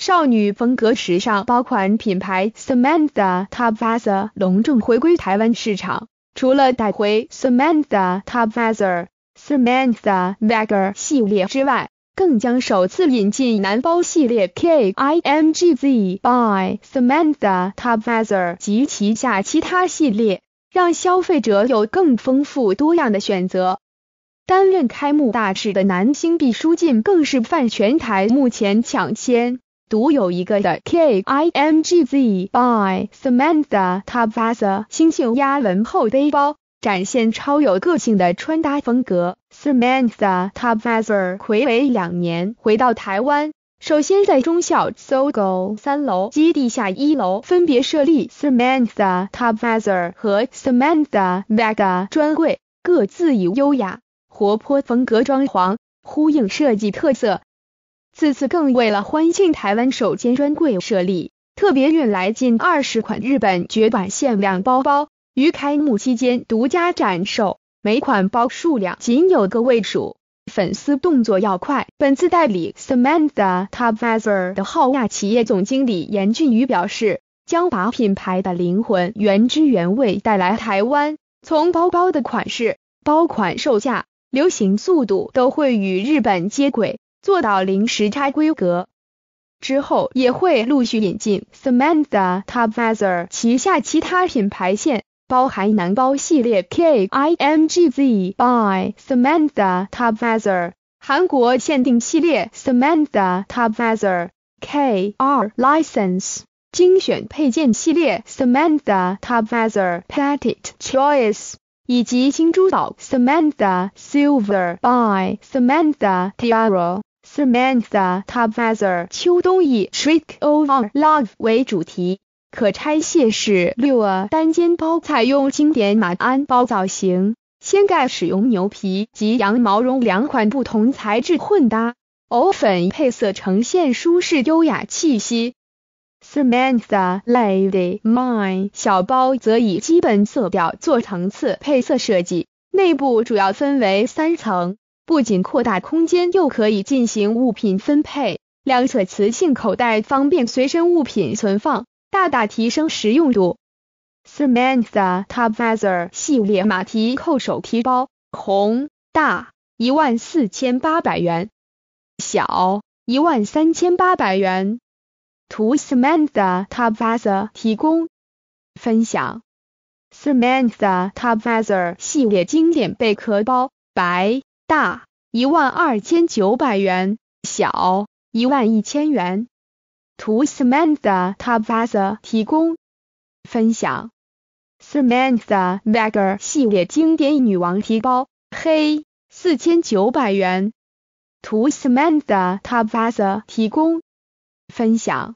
少女风格时尚包款品牌 Samantha t a b a z e r 荣重回归台湾市场。除了带回 Samantha t a b a z e r Samantha Vega 系列之外，更将首次引进男包系列 KIMGZ by Samantha t a b a z e r 及旗下其他系列，让消费者有更丰富多样的选择。担任开幕大使的男星毕书尽更是泛全台目前抢先。独有一个的 K I M G Z by Samantha Tabazar 星秀压纹厚背包，展现超有个性的穿搭风格。Samantha Tabazar 回归两年，回到台湾，首先在中校 SOGO 三楼基地下一楼分别设立 Samantha Tabazar 和 Samantha Vega 专柜，各自以优雅、活泼风格装潢，呼应设计特色。此次更为了欢庆台湾首间专柜设立，特别运来近二十款日本绝版限量包包，于开幕期间独家展售，每款包数量仅有个位数，粉丝动作要快。本次代理 Samantha Tabazar 的浩亚企业总经理严俊宇表示，将把品牌的灵魂原汁原味带来台湾，从包包的款式、包款售价、流行速度都会与日本接轨。做到零时差规格之后，也会陆续引进 Samantha Tabazar 旗下其他品牌线，包含男包系列 KIMGZ by Samantha Tabazar、韩国限定系列 Samantha Tabazar K R License 精选配件系列 Samantha Tabazar p a t e t Choice 以及金珠岛 Samantha Silver by Samantha Tiara。Samantha t a b a h a r 秋冬以 Trick o r Love 为主题，可拆卸式六啊单肩包采用经典马鞍包造型，掀盖使用牛皮及羊毛绒两款不同材质混搭，藕粉配色呈现舒适优雅气息。Samantha Lady Mine 小包则以基本色调做层次配色设计，内部主要分为三层。不仅扩大空间，又可以进行物品分配。两侧磁性口袋方便随身物品存放，大大提升实用度。Samantha Tabazar 系列马蹄扣手提包，红大一万四千八百元，小一万三千八百元。图 Samantha Tabazar 提供。分享。Samantha Tabazar 系列经典贝壳包，白。大一万二千九百元，小一万一千元。图 Samantha Tabasa 提供分享。Samantha Vaguer 系列经典女王提包黑四千九百元。图 Samantha Tabasa 提供分享。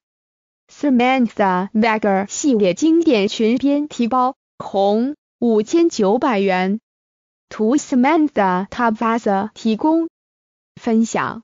Samantha Vaguer 系列经典裙边提包红五千九百元。图 Samantha t a b a s a 提供分享。